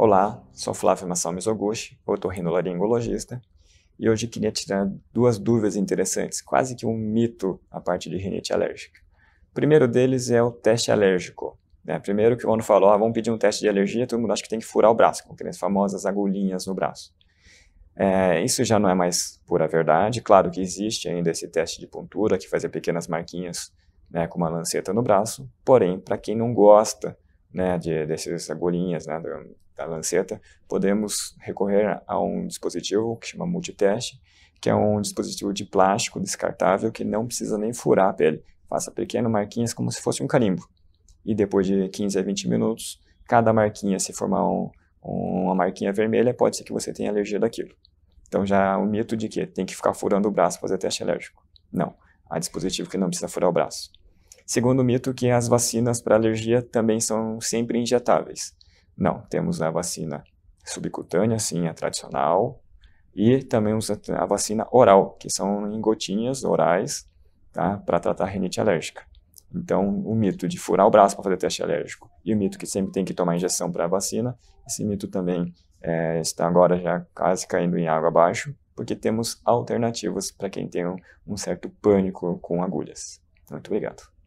Olá, sou Flávio Massalmes Oguchi, otorrinolaringologista, e hoje queria tirar duas dúvidas interessantes, quase que um mito a parte de rinite alérgica. O primeiro deles é o teste alérgico. Né? Primeiro que o ano falou, ah, vamos pedir um teste de alergia, todo mundo acha que tem que furar o braço, com aquelas famosas agulhinhas no braço. É, isso já não é mais pura verdade. Claro que existe ainda esse teste de pontura, que fazia pequenas marquinhas né, com uma lanceta no braço. Porém, para quem não gosta né, de, dessas agulhinhas, né, do, da Lanceta, podemos recorrer a um dispositivo que chama multiteste, que é um dispositivo de plástico descartável que não precisa nem furar a pele. Faça pequenas marquinhas como se fosse um carimbo. E depois de 15 a 20 minutos, cada marquinha, se formar um, uma marquinha vermelha, pode ser que você tenha alergia daquilo. Então já o mito de que tem que ficar furando o braço para fazer teste alérgico. Não, há dispositivo que não precisa furar o braço. Segundo mito, que as vacinas para alergia também são sempre injetáveis. Não, temos a vacina subcutânea, sim, a tradicional, e também a vacina oral, que são em gotinhas orais, tá, para tratar rinite alérgica. Então, o mito de furar o braço para fazer teste alérgico e o mito que sempre tem que tomar injeção para a vacina, esse mito também é, está agora já quase caindo em água abaixo, porque temos alternativas para quem tem um certo pânico com agulhas. Muito obrigado.